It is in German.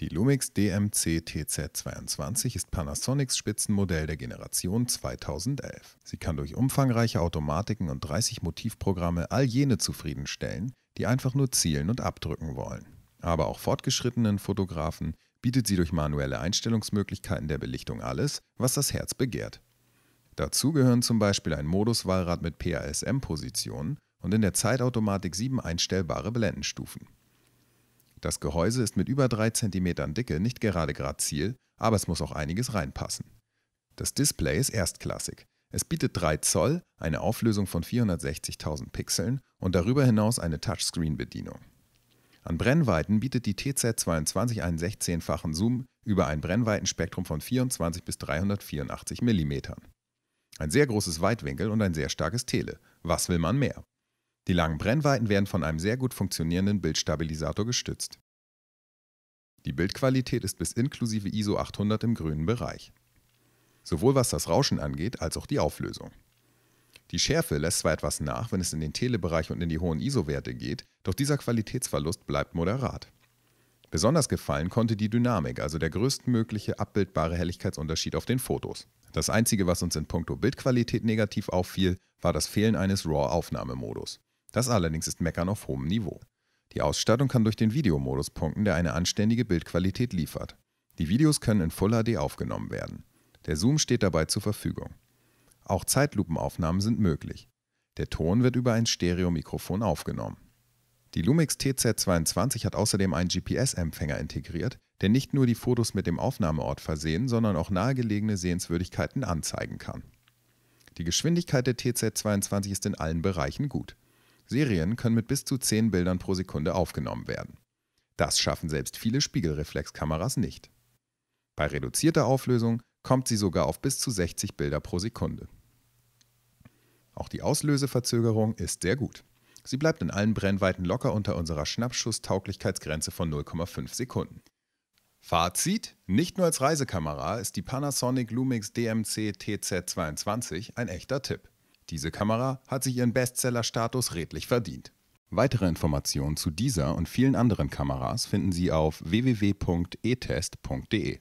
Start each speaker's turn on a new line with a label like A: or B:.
A: Die Lumix DMC TZ22 ist Panasonics Spitzenmodell der Generation 2011. Sie kann durch umfangreiche Automatiken und 30 Motivprogramme all jene zufriedenstellen, die einfach nur zielen und abdrücken wollen. Aber auch fortgeschrittenen Fotografen bietet sie durch manuelle Einstellungsmöglichkeiten der Belichtung alles, was das Herz begehrt. Dazu gehören zum Beispiel ein Moduswahlrad mit PASM-Positionen und in der Zeitautomatik sieben einstellbare Blendenstufen. Das Gehäuse ist mit über 3 cm Dicke nicht gerade Ziel, aber es muss auch einiges reinpassen. Das Display ist erstklassig. Es bietet 3 Zoll, eine Auflösung von 460.000 Pixeln und darüber hinaus eine Touchscreen-Bedienung. An Brennweiten bietet die TZ22 einen 16-fachen Zoom über ein Brennweitenspektrum von 24 bis 384 mm. Ein sehr großes Weitwinkel und ein sehr starkes Tele. Was will man mehr? Die langen Brennweiten werden von einem sehr gut funktionierenden Bildstabilisator gestützt. Die Bildqualität ist bis inklusive ISO 800 im grünen Bereich. Sowohl was das Rauschen angeht, als auch die Auflösung. Die Schärfe lässt zwar etwas nach, wenn es in den Telebereich und in die hohen ISO-Werte geht, doch dieser Qualitätsverlust bleibt moderat. Besonders gefallen konnte die Dynamik, also der größtmögliche abbildbare Helligkeitsunterschied auf den Fotos. Das Einzige, was uns in puncto Bildqualität negativ auffiel, war das Fehlen eines RAW-Aufnahmemodus. Das allerdings ist Meckern auf hohem Niveau. Die Ausstattung kann durch den Videomodus punkten, der eine anständige Bildqualität liefert. Die Videos können in Full HD aufgenommen werden. Der Zoom steht dabei zur Verfügung. Auch Zeitlupenaufnahmen sind möglich. Der Ton wird über ein Stereomikrofon aufgenommen. Die Lumix TZ22 hat außerdem einen GPS-Empfänger integriert, der nicht nur die Fotos mit dem Aufnahmeort versehen, sondern auch nahegelegene Sehenswürdigkeiten anzeigen kann. Die Geschwindigkeit der TZ22 ist in allen Bereichen gut. Serien können mit bis zu 10 Bildern pro Sekunde aufgenommen werden. Das schaffen selbst viele Spiegelreflexkameras nicht. Bei reduzierter Auflösung kommt sie sogar auf bis zu 60 Bilder pro Sekunde. Auch die Auslöseverzögerung ist sehr gut. Sie bleibt in allen Brennweiten locker unter unserer Schnappschusstauglichkeitsgrenze von 0,5 Sekunden. Fazit: Nicht nur als Reisekamera ist die Panasonic Lumix DMC TZ22 ein echter Tipp. Diese Kamera hat sich ihren Bestseller-Status redlich verdient. Weitere Informationen zu dieser und vielen anderen Kameras finden Sie auf www.etest.de.